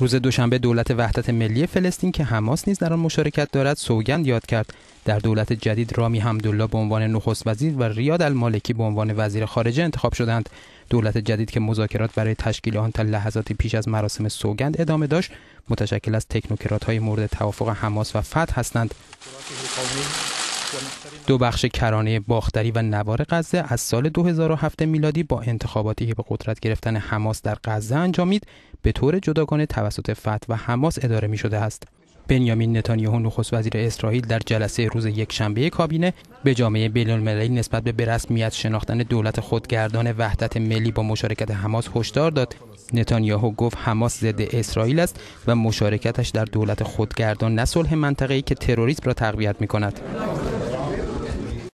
روز دوشنبه دولت وحدت ملی فلسطین که حماس نیز در آن مشارکت دارد سوگند یاد کرد در دولت جدید رامی حمدالله به عنوان نخست وزیر و ریاد المالکی به عنوان وزیر خارجه انتخاب شدند دولت جدید که مذاکرات برای تشکیل آن تا لحظاتی پیش از مراسم سوگند ادامه داشت متشکل از تکنوکرات های مورد توافق حماس و فتح هستند دو بخش کرانه باختری و نوار غزه از سال 2007 میلادی با انتخاباتی که به قدرت گرفتن حماس در غزه انجامید به طور جداگانه توسط فتح و حماس اداره می شده است. بنیامین نتانیاهو نخست وزیر اسرائیل در جلسه روز یک شنبه کابینه به جامعه بین‌المللی نسبت به برسمیت شناختن دولت خودگردان وحدت ملی با مشارکت حماس هشدار داد نتانیاهو گفت حماس ضد اسرائیل است و مشارکتش در دولت خودگردان نه صلح منطقه‌ای که تروریسم را تقویت می‌کند